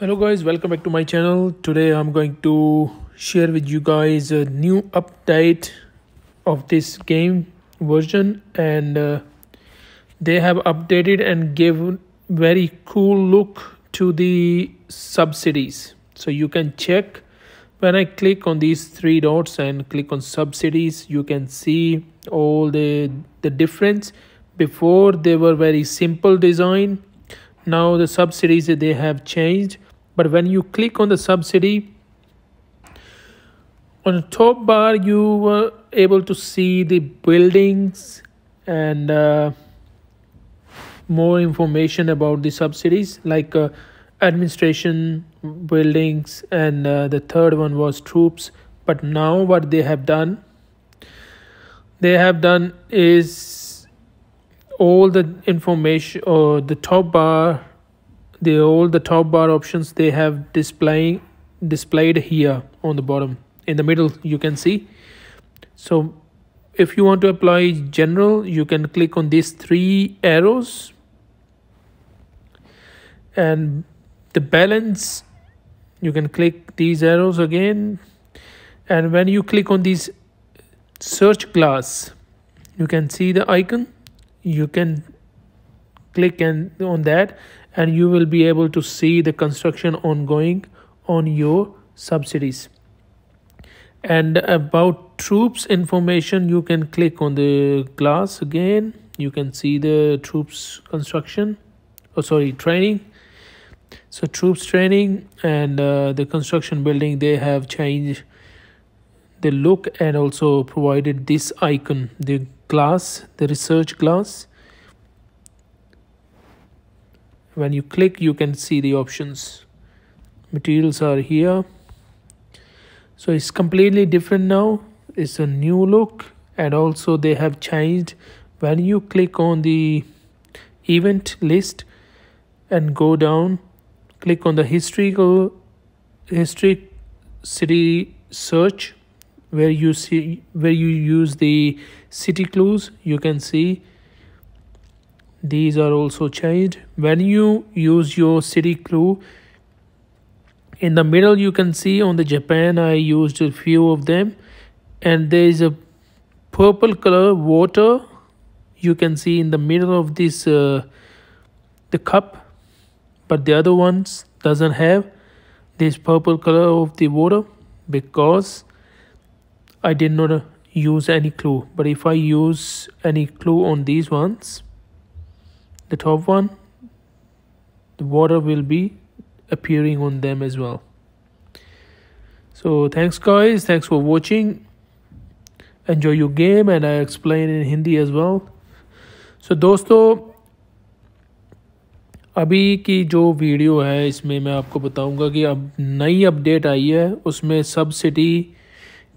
hello guys welcome back to my channel today i'm going to share with you guys a new update of this game version and uh, they have updated and gave very cool look to the subsidies so you can check when i click on these three dots and click on subsidies you can see all the the difference before they were very simple design now the subsidies they have changed but when you click on the subsidy on the top bar you were able to see the buildings and uh, more information about the subsidies like uh, administration buildings and uh, the third one was troops but now what they have done they have done is all the information or uh, the top bar they all the top bar options they have displaying displayed here on the bottom in the middle you can see so if you want to apply general you can click on these three arrows and the balance you can click these arrows again and when you click on these search glass you can see the icon you can click and on that and you will be able to see the construction ongoing on your subsidies and about troops information you can click on the glass again you can see the troops construction oh sorry training so troops training and uh, the construction building they have changed the look and also provided this icon the glass the research glass when you click you can see the options materials are here so it's completely different now it's a new look and also they have changed when you click on the event list and go down click on the historical history city search where you see where you use the city clues you can see these are also changed when you use your city clue in the middle you can see on the japan i used a few of them and there is a purple color water you can see in the middle of this uh, the cup but the other ones doesn't have this purple color of the water because i did not uh, use any clue but if i use any clue on these ones the top one the water will be appearing on them as well so thanks guys thanks for watching enjoy your game and i explain in hindi as well so dosto अभी की जो video है इसमें मैं आपको बताऊंगा कि अब नई अपडेट आई है उसमें सब सिटी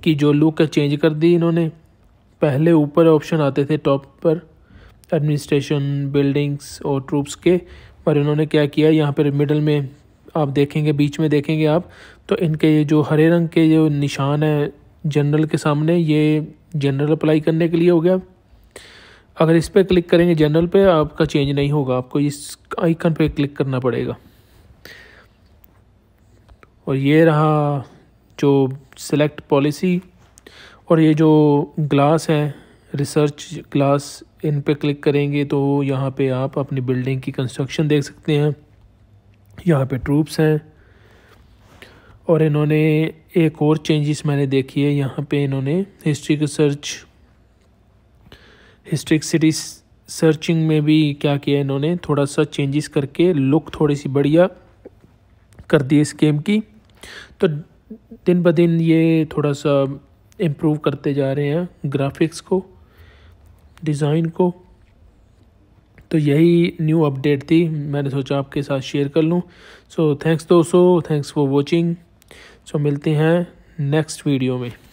की जो लुक है चेंज कर दी इन्होंने पहले ऊपर ऑप्शन आते थे टॉप पर एडमिनिस्ट्रेशन बिल्डिंग्स और ट्रूप्स के पर इन्होंने क्या किया यहाँ पर मिडल में आप देखेंगे बीच में देखेंगे आप तो इनके जो हरे रंग के जो निशान है जनरल के सामने ये जनरल अप्लाई करने के लिए हो गया अगर इस पर क्लिक करेंगे जनरल पे आपका चेंज नहीं होगा आपको इस आइकन पे क्लिक करना पड़ेगा और ये रहा जो सेलेक्ट पॉलिसी और ये जो ग्लास है रिसर्च क्लास इन पे क्लिक करेंगे तो यहाँ पे आप अपनी बिल्डिंग की कंस्ट्रक्शन देख सकते हैं यहाँ पे ट्रूप्स हैं और इन्होंने एक और चेंजेस मैंने देखी है यहाँ पे इन्होंने हिस्ट्री की सर्च हिस्ट्रिक सिटी सर्चिंग में भी क्या किया इन्होंने थोड़ा सा चेंजेस करके लुक थोड़ी सी बढ़िया कर दी इस गेम की तो दिन ब दिन ये थोड़ा सा इम्प्रूव करते जा रहे हैं ग्राफिक्स को डिज़ाइन को तो यही न्यू अपडेट थी मैंने सोचा आपके साथ शेयर कर लूँ सो थैंक्स दोस्तों थैंक्स फॉर वॉचिंग सो मिलते हैं नेक्स्ट वीडियो में